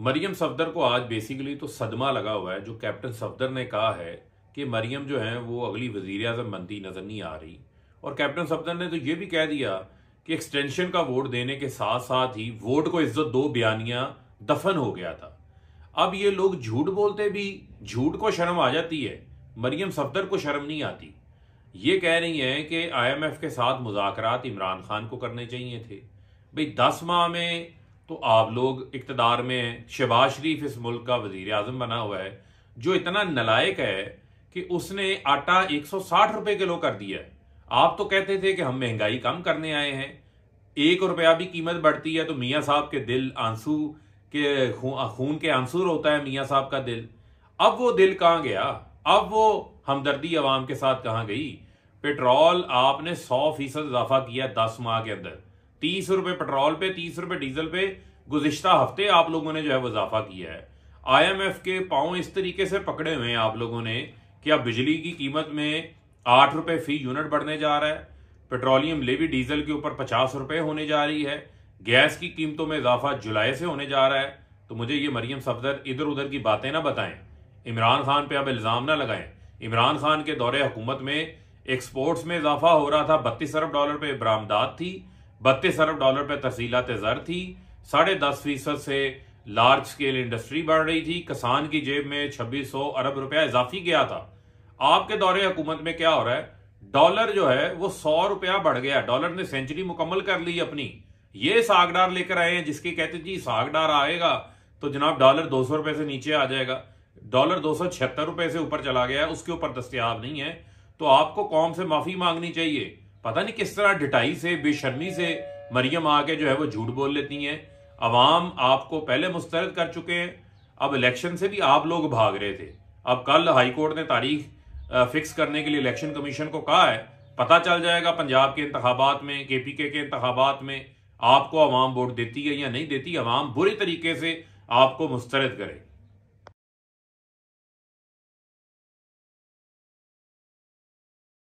मरियम सफदर को आज बेसिकली तो सदमा लगा हुआ है जो कैप्टन सफदर ने कहा है कि मरियम जो है वो अगली वजीर अजम बनती नज़र नहीं आ रही और कैप्टन सफदर ने तो ये भी कह दिया कि एक्सटेंशन का वोट देने के साथ साथ ही वोट को इज्जत दो बयानिया दफन हो गया था अब ये लोग झूठ बोलते भी झूठ को शर्म आ जाती है मरियम सफदर को शर्म नहीं आती ये कह रही हैं कि आईएमएफ के साथ मुजाकर इमरान खान को करने चाहिए थे भाई दस माह में तो आप लोग इकतदार में शहबाज शरीफ इस मुल्क का वजीर आजम बना हुआ है जो इतना नलायक है कि उसने आटा 160 रुपए किलो कर दिया है आप तो कहते थे कि हम महंगाई कम करने आए हैं एक रुपया भी कीमत बढ़ती है तो मियाँ साहब के दिल आंसू के खून के आंसूर होता है मियाँ साहब का दिल अब वो दिल कहाँ गया अब वो हमदर्दी आवाम के साथ कहाँ गई पेट्रोल आपने सौ फीसद इजाफा किया दस माह के अंदर तीस रुपए पेट्रोल पे तीस रुपए डीजल पे गुजश्ता हफ्ते आप लोगों ने जो है इजाफा किया है आईएमएफ के पाओ इस तरीके से पकड़े हुए हैं आप लोगों ने कि अब बिजली की कीमत में आठ रुपए फी यूनिट बढ़ने जा रहा है पेट्रोलियम लेवी डीजल के ऊपर पचास रुपए होने जा रही है गैस की कीमतों में इजाफा जुलाई से होने जा रहा है तो मुझे ये मरियम सफदर इधर उधर की बातें ना बताएं इमरान खान पे अब इल्ज़ाम ना लगाएं इमरान खान के दौरे हुकूमत में एक्सपोर्ट्स में इजाफा हो रहा था बत्तीस अरब डॉलर पे बरामदाद थी बत्तीस अरब डॉलर पर तहसीलात ज़र थी साढ़े दस फीसद से लार्ज स्केल इंडस्ट्री बढ़ रही थी किसान की जेब में छब्बीस सौ अरब रुपया इजाफी गया था आपके दौरे हुकूमत में क्या हो रहा है डॉलर जो है वो सौ रुपया बढ़ गया डॉलर ने सेंचुरी मुकम्मल कर ली अपनी ये सागडार लेकर आए हैं जिसके कहते जी सागडार आएगा तो जनाब डॉलर दो सौ रुपये से नीचे आ जाएगा डॉलर दो सौ छिहत्तर रुपये से ऊपर चला गया उसके ऊपर दस्तियाब नहीं है तो आपको कौम से माफ़ी मांगनी चाहिए पता नहीं किस तरह डिटाई से बेशर्मी से मरियम आके जो है वो झूठ बोल लेती हैं अवाम आपको पहले मुस्तरद कर चुके हैं अब इलेक्शन से भी आप लोग भाग रहे थे अब कल हाई कोर्ट ने तारीख फिक्स करने के लिए इलेक्शन कमीशन को कहा है पता चल जाएगा पंजाब के इंतबात में के पी के के इंतबात में आपको अवाम वोट देती है या नहीं देती अवाम बुरी तरीके से आपको मुस्तरद करे